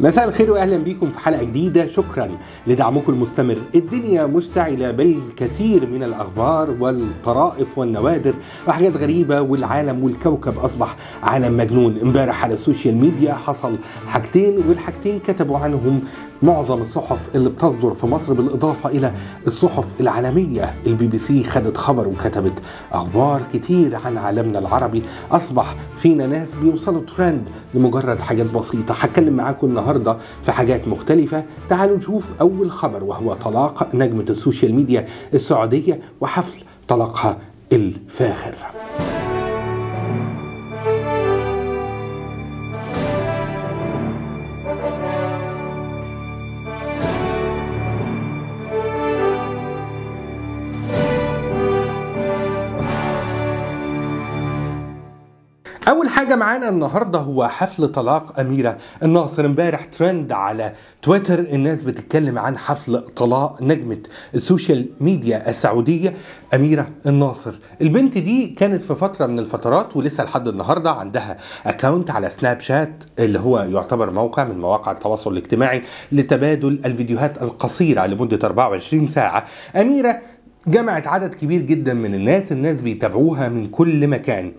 مساء الخير واهلا بيكم في حلقه جديده شكرا لدعمكم المستمر الدنيا مشتعله بالكثير من الاخبار والطرائف والنوادر وحاجات غريبه والعالم والكوكب اصبح عالم مجنون امبارح على السوشيال ميديا حصل حاجتين والحاجتين كتبوا عنهم معظم الصحف اللي بتصدر في مصر بالاضافه الى الصحف العالميه البي بي سي خدت خبر وكتبت اخبار كتير عن عالمنا العربي اصبح فينا ناس بيوصلوا ترند لمجرد حاجات بسيطه هتكلم معاكم النهارده النهارده في حاجات مختلفة تعالوا نشوف أول خبر وهو طلاق نجمة السوشيال ميديا السعودية وحفل طلاقها الفاخر اول حاجه معانا النهارده هو حفل طلاق اميره الناصر امبارح ترند على تويتر الناس بتتكلم عن حفل طلاق نجمه السوشيال ميديا السعوديه اميره الناصر البنت دي كانت في فتره من الفترات ولسه لحد النهارده عندها اكونت على سناب شات اللي هو يعتبر موقع من مواقع التواصل الاجتماعي لتبادل الفيديوهات القصيره لمده 24 ساعه اميره جمعت عدد كبير جدا من الناس الناس بيتابعوها من كل مكان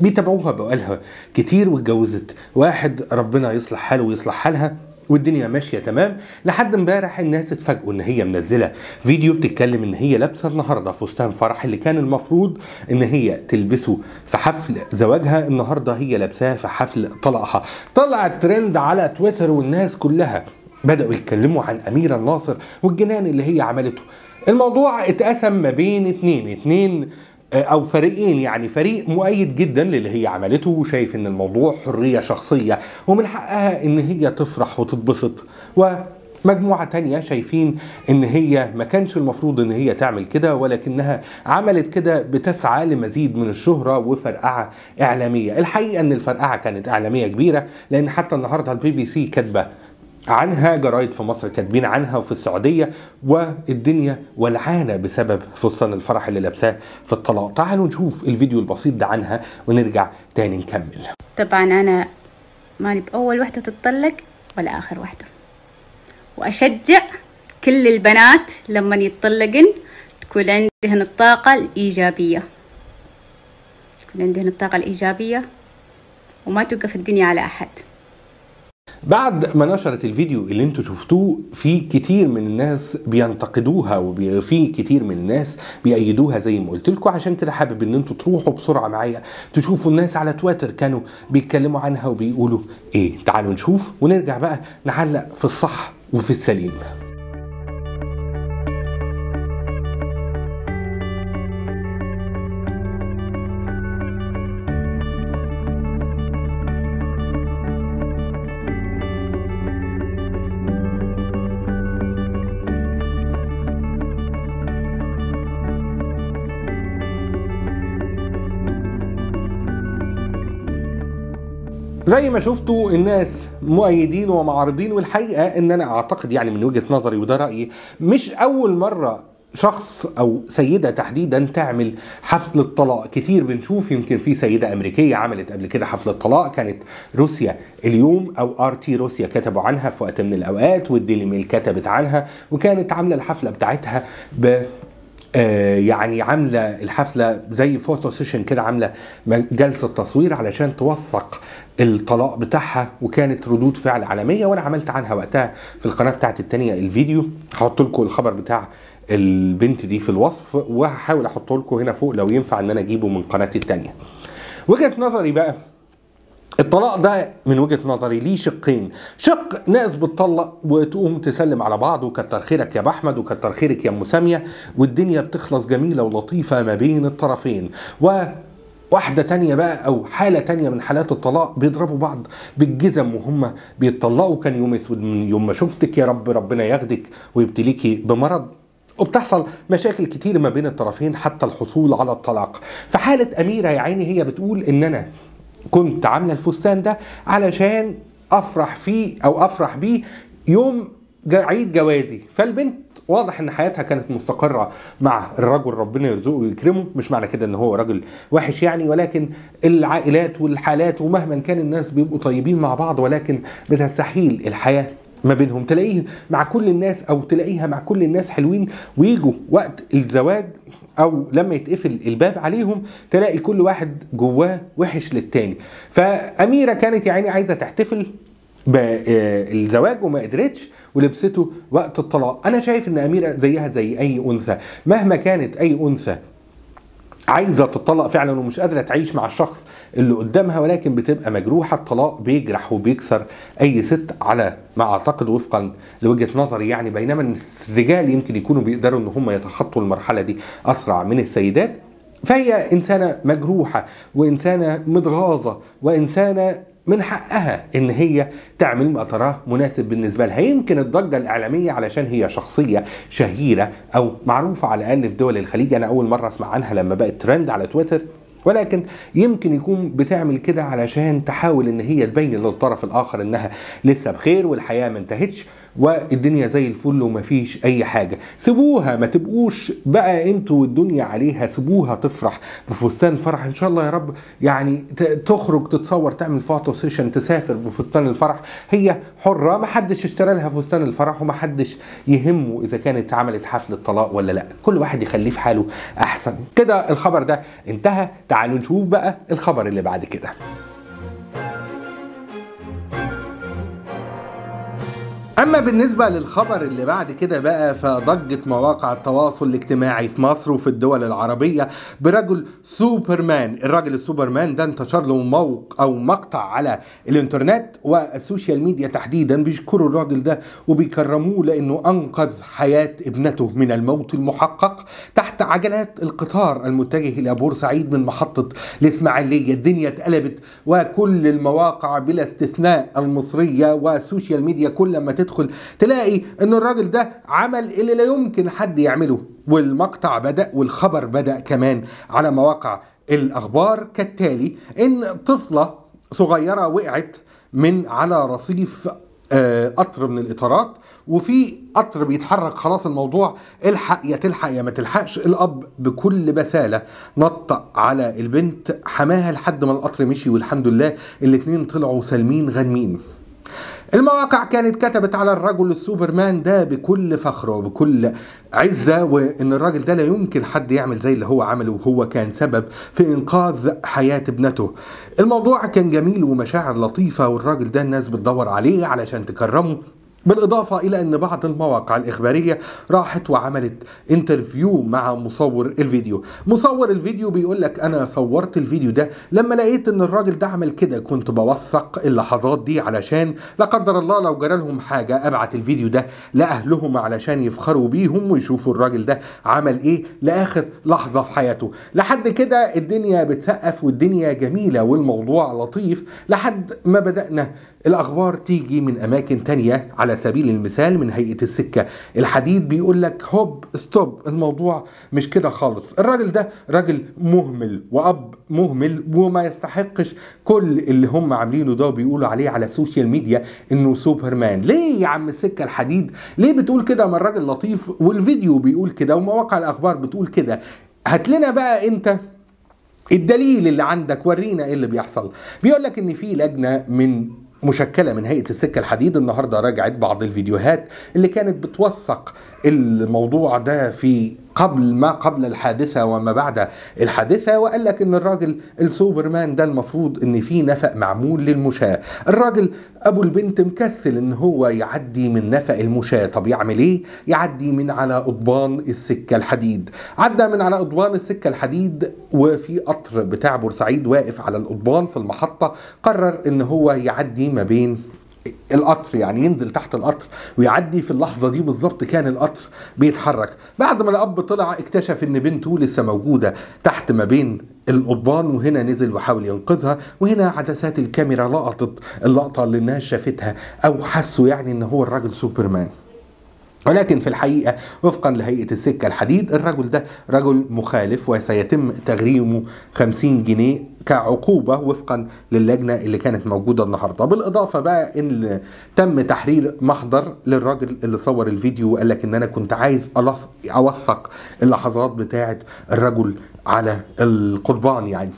بيتابعوها بقالها كتير واتجوزت واحد ربنا يصلح حاله ويصلح حالها والدنيا ماشيه تمام لحد امبارح الناس اتفاجئوا ان هي منزله فيديو بتتكلم ان هي لابسه النهارده فستان فرح اللي كان المفروض ان هي تلبسه في حفل زواجها النهارده هي لابساه في حفل طلاقها طلع ترند على تويتر والناس كلها بدأوا يتكلموا عن أميرة الناصر والجنان اللي هي عملته الموضوع اتقسم ما بين اتنين اتنين آه، او فريقين يعني فريق مؤيد جدا للي هي عملته وشايف ان الموضوع حريه شخصيه ومن حقها ان هي تفرح وتتبسط و مجموعة تانية شايفين ان هي ما كانش المفروض ان هي تعمل كده ولكنها عملت كده بتسعى لمزيد من الشهرة وفرقعة اعلامية الحقيقة ان الفرقعة كانت اعلامية كبيرة لان حتى النهاردة البي بي سي كاتبة عنها جرايد في مصر كاتبين عنها وفي السعوديه والدنيا ولعانه بسبب فستان الفرح اللي لابساه في الطلاق تعالوا نشوف الفيديو البسيط ده عنها ونرجع تاني نكمل طبعا انا ماني باول واحده تتطلق ولا اخر واحده واشجع كل البنات لما يتطلقن تكون عندهن الطاقه الايجابيه تكون عندهن الطاقه الايجابيه وما توقف الدنيا على احد بعد ما نشرت الفيديو اللي انتوا شفتوه في كتير من الناس بينتقدوها وفي كتير من الناس بيأيدوها زي ما قلت لكم عشان كده حابب ان انتوا تروحوا بسرعه معايا تشوفوا الناس على تويتر كانوا بيتكلموا عنها وبيقولوا ايه تعالوا نشوف ونرجع بقى نعلق في الصح وفي السليم زي ما شفتوا الناس مؤيدين ومعارضين والحقيقه ان انا اعتقد يعني من وجهه نظري وده رايي مش اول مره شخص او سيده تحديدا تعمل حفله طلاق كتير بنشوف يمكن في سيده امريكيه عملت قبل كده حفله طلاق كانت روسيا اليوم او ار تي روسيا كتبوا عنها في وقت من الاوقات والديلي ميل كتبت عنها وكانت عامله الحفله بتاعتها ب آه، يعني عامله الحفله زي فوتو سيشن كده عامله جلسه تصوير علشان توثق الطلاق بتاعها وكانت ردود فعل عالميه وانا عملت عنها وقتها في القناه بتاعتي التانية الفيديو هحط لكم الخبر بتاع البنت دي في الوصف وهحاول احطه لكم هنا فوق لو ينفع ان انا اجيبه من قناتي التانية وجهه نظري بقى الطلاق ده من وجهه نظري ليه شقين شق ناس بتطلق وتقوم تسلم على بعض وكتر خيرك يا ابو احمد وكتر خيرك يا ام ساميه والدنيا بتخلص جميله ولطيفه ما بين الطرفين و واحدة تانية بقى أو حالة تانية من حالات الطلاق بيضربوا بعض بالجزم وهم بيتطلقوا كان يوم أسود من يوم ما شفتك يا رب ربنا ياخدك ويبتليكي بمرض وبتحصل مشاكل كتير ما بين الطرفين حتى الحصول على الطلاق في حالة أميرة يا عيني هي بتقول إن أنا كنت عامله الفستان ده علشان افرح فيه او افرح بيه يوم عيد جوازي فالبنت واضح ان حياتها كانت مستقره مع الرجل ربنا يرزقه ويكرمه مش معنى كده ان هو راجل وحش يعني ولكن العائلات والحالات ومهما كان الناس بيبقوا طيبين مع بعض ولكن بتستحيل الحياه ما بينهم تلاقيه مع كل الناس او تلاقيها مع كل الناس حلوين ويجوا وقت الزواج او لما يتقفل الباب عليهم تلاقي كل واحد جواه وحش للتاني فاميره كانت يا عيني عايزه تحتفل بالزواج آه، وما قدرتش ولبسته وقت الطلاق انا شايف ان اميره زيها زي اي انثى مهما كانت اي انثى عايزه تطلق فعلا ومش قادره تعيش مع الشخص اللي قدامها ولكن بتبقى مجروحه الطلاق بيجرح وبيكسر اي ست على ما اعتقد وفقا لوجهه نظري يعني بينما الرجال يمكن يكونوا بيقدروا ان هم يتخطوا المرحله دي اسرع من السيدات فهي انسانه مجروحه وانسانه متغاظه وانسانه من حقها ان هي تعمل ما تراه مناسب بالنسبه لها يمكن الضجه الاعلاميه علشان هي شخصيه شهيره او معروفه على الاقل في دول الخليج انا اول مره اسمع عنها لما بقت ترند على تويتر ولكن يمكن يكون بتعمل كده علشان تحاول ان هي تبين للطرف الاخر انها لسه بخير والحياه ما انتهتش والدنيا زي الفل ومفيش اي حاجه سيبوها ما تبقوش بقى انتوا والدنيا عليها سيبوها تفرح بفستان فرح ان شاء الله يا رب يعني تخرج تتصور تعمل فوتو سيشن تسافر بفستان الفرح هي حره ما حدش اشترى لها فستان الفرح وما حدش يهمه اذا كانت عملت حفله طلاق ولا لا كل واحد يخليه في حاله احسن كده الخبر ده انتهى تعالوا نشوف بقى الخبر اللي بعد كده اما بالنسبه للخبر اللي بعد كده بقى فضجت مواقع التواصل الاجتماعي في مصر وفي الدول العربيه برجل سوبرمان الراجل السوبرمان ده انتشر له موق او مقطع على الانترنت والسوشيال ميديا تحديدا بيشكروا الراجل ده وبيكرموه لانه انقذ حياه ابنته من الموت المحقق تحت عجلات القطار المتجه الى بورسعيد من محطه الاسماعيليه الدنيا اتقلبت وكل المواقع بلا استثناء المصريه والسوشيال ميديا كل ما تدخل تلاقي ان الراجل ده عمل اللي لا يمكن حد يعمله والمقطع بدأ والخبر بدأ كمان على مواقع الأخبار كالتالي ان طفلة صغيرة وقعت من على رصيف آه، قطر من الاطارات وفي قطر بيتحرك خلاص الموضوع الحق يا تلحق يا ما تلحقش الاب بكل بساله نط على البنت حماها لحد ما القطر مشي والحمد لله الاثنين طلعوا سالمين غانمين المواقع كانت كتبت على الرجل السوبرمان ده بكل فخر وبكل عزة وإن الراجل ده لا يمكن حد يعمل زي اللي هو عمله وهو كان سبب في إنقاذ حياة ابنته الموضوع كان جميل ومشاعر لطيفة والراجل ده الناس بتدور عليه علشان تكرمه بالإضافة إلى أن بعض المواقع الإخبارية راحت وعملت انترفيو مع مصور الفيديو مصور الفيديو بيقول لك أنا صورت الفيديو ده لما لقيت أن الراجل ده عمل كده كنت بوثق اللحظات دي علشان لا قدر الله لو جرى لهم حاجة أبعت الفيديو ده لأهلهم علشان يفخروا بيهم ويشوفوا الراجل ده عمل إيه لآخر لحظة في حياته لحد كده الدنيا بتسقف والدنيا جميلة والموضوع لطيف لحد ما بدأنا الأخبار تيجي من أماكن تانية على سبيل المثال من هيئة السكة الحديد بيقول لك هوب ستوب الموضوع مش كده خالص الراجل ده راجل مهمل وأب مهمل وما يستحقش كل اللي هم عاملينه ده وبيقولوا عليه على السوشيال ميديا انه سوبرمان ليه يا عم السكه الحديد ليه بتقول كده ما الراجل لطيف والفيديو بيقول كده ومواقع الاخبار بتقول كده هات لنا بقى انت الدليل اللي عندك ورينا ايه اللي بيحصل بيقول لك ان في لجنه من مشكله من هيئه السكه الحديد النهارده راجعت بعض الفيديوهات اللي كانت بتوثق الموضوع ده في قبل ما قبل الحادثة وما بعد الحادثة وقال لك ان الراجل السوبرمان ده المفروض ان في نفق معمول للمشاة الراجل ابو البنت مكسل ان هو يعدي من نفق المشاة طب يعمل ايه يعدي من على قضبان السكة الحديد عدى من على قضبان السكة الحديد وفي قطر بتاع بورسعيد واقف على القضبان في المحطة قرر ان هو يعدي ما بين القطر يعني ينزل تحت القطر ويعدي في اللحظه دي بالظبط كان القطر بيتحرك بعد ما الاب طلع اكتشف ان بنته لسه موجوده تحت ما بين القضبان وهنا نزل وحاول ينقذها وهنا عدسات الكاميرا لقطت اللقطه اللي الناس شافتها او حسوا يعني ان هو الراجل سوبرمان ولكن في الحقيقة وفقا لهيئة السكة الحديد الرجل ده رجل مخالف وسيتم تغريمه 50 جنيه كعقوبة وفقا للجنة اللي كانت موجودة النهاردة بالإضافة بقى إن تم تحرير محضر للراجل اللي صور الفيديو وقال لك إن أنا كنت عايز أوثق اللحظات بتاعة الرجل على القضبان يعني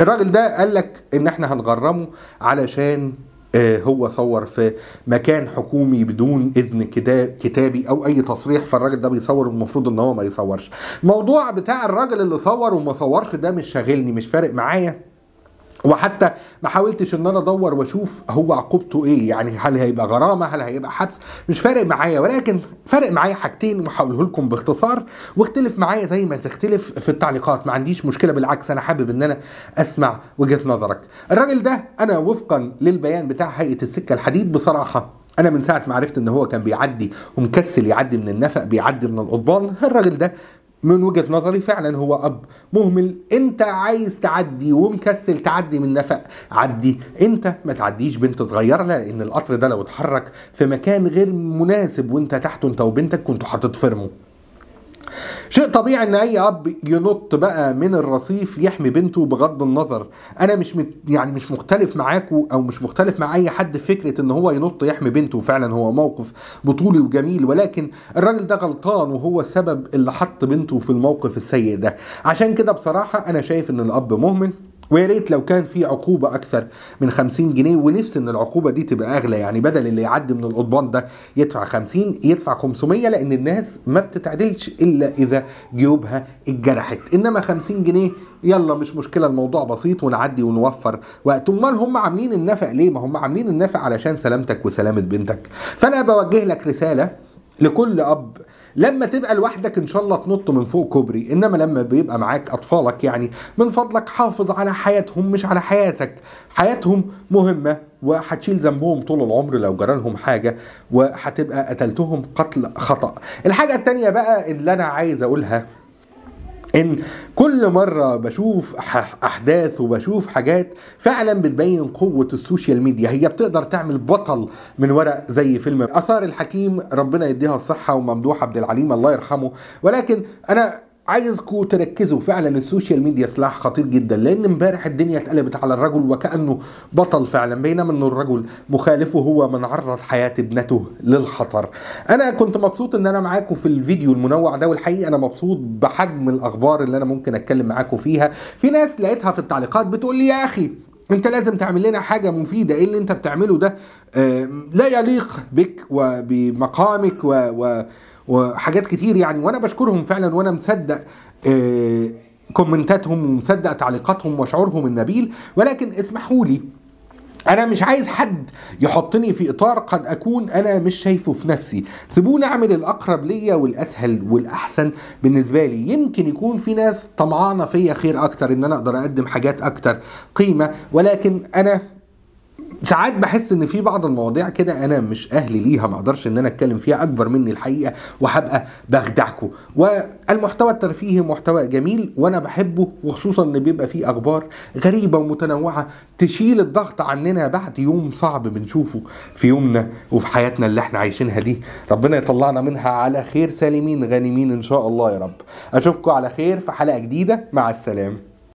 الراجل ده قال لك إن إحنا هنغرمه علشان آه، هو صور في مكان حكومي بدون اذن كتابي او اي تصريح فالراجل ده بيصور المفروض ان هو ما يصورش موضوع بتاع الراجل اللي صور وما صورش ده مش شاغلني مش فارق معايا وحتى ما حاولتش ان انا ادور واشوف هو عقوبته ايه يعني هل هيبقى غرامه هل هيبقى حبس مش فارق معايا ولكن فارق معايا حاجتين وهقوله لكم باختصار واختلف معايا زي ما تختلف في التعليقات ما عنديش مشكله بالعكس انا حابب ان انا اسمع وجهه نظرك الراجل ده انا وفقا للبيان بتاع هيئه السكه الحديد بصراحه انا من ساعه ما عرفت ان هو كان بيعدي ومكسل يعدي من النفق بيعدي من القضبان الراجل ده من وجهه نظري فعلا هو اب مهمل انت عايز تعدي ومكسل تعدي من نفق عدي انت ما تعديش بنت صغيره لان القطر ده لو اتحرك في مكان غير مناسب وانت تحته انت وبنتك كنتوا فرمه شيء طبيعي ان اي اب ينط بقى من الرصيف يحمي بنته بغض النظر انا مش مت يعني مش مختلف معاكو او مش مختلف مع اي حد فكره ان هو ينط يحمي بنته فعلا هو موقف بطولي وجميل ولكن الراجل ده غلطان وهو السبب اللي حط بنته في الموقف السيء ده عشان كده بصراحه انا شايف ان الاب مهمل ويا ريت لو كان في عقوبة أكثر من 50 جنيه ونفسي إن العقوبة دي تبقى أغلى يعني بدل اللي يعدي من القضبان ده يدفع 50 يدفع 500 لأن الناس ما بتتعدلش إلا إذا جيوبها اتجرحت إنما 50 جنيه يلا مش مشكله الموضوع بسيط ونعدي ونوفر وقت امال هم عاملين النفق ليه ما هم عاملين النفق علشان سلامتك وسلامه بنتك فانا بوجه لك رساله لكل اب لما تبقى لوحدك ان شاء الله تنط من فوق كوبري انما لما بيبقى معاك اطفالك يعني من فضلك حافظ على حياتهم مش على حياتك حياتهم مهمه وهتشيل ذنبهم طول العمر لو جرالهم حاجه وهتبقى قتلتهم قتل خطا الحاجه الثانيه بقى اللي انا عايز اقولها ان كل مره بشوف احداث وبشوف حاجات فعلا بتبين قوه السوشيال ميديا هي بتقدر تعمل بطل من ورق زي فيلم اثار الحكيم ربنا يديها الصحه وممدوح عبد العليم الله يرحمه ولكن انا عايزكم تركزوا فعلا السوشيال ميديا سلاح خطير جدا لان امبارح الدنيا اتقلبت على الرجل وكانه بطل فعلا بينما انه الرجل مخالفه هو من عرض حياه ابنته للخطر انا كنت مبسوط ان انا معاكم في الفيديو المنوع ده والحقيقه انا مبسوط بحجم الاخبار اللي انا ممكن اتكلم معاكم فيها في ناس لقيتها في التعليقات بتقول لي يا اخي انت لازم تعمل لنا حاجه مفيده ايه اللي انت بتعمله ده لا يليق بك وبمقامك و, و... وحاجات كتير يعني وانا بشكرهم فعلا وانا مصدق آه، كومنتاتهم ومصدق تعليقاتهم وشعورهم النبيل ولكن اسمحوا لي انا مش عايز حد يحطني في اطار قد اكون انا مش شايفه في نفسي سيبوني اعمل الاقرب ليا والاسهل والاحسن بالنسبه لي يمكن يكون في ناس طمعانه فيا خير اكتر ان انا اقدر اقدم حاجات اكتر قيمه ولكن انا ساعات بحس ان في بعض المواضيع كده انا مش اهلي ليها ما اقدرش ان انا اتكلم فيها اكبر مني الحقيقه وهبقى بخدعكم والمحتوى الترفيهي محتوى جميل وانا بحبه وخصوصا ان بيبقى فيه اخبار غريبه ومتنوعه تشيل الضغط عننا بعد يوم صعب بنشوفه في يومنا وفي حياتنا اللي احنا عايشينها دي ربنا يطلعنا منها على خير سالمين غانمين ان شاء الله يا رب اشوفكم على خير في حلقه جديده مع السلامه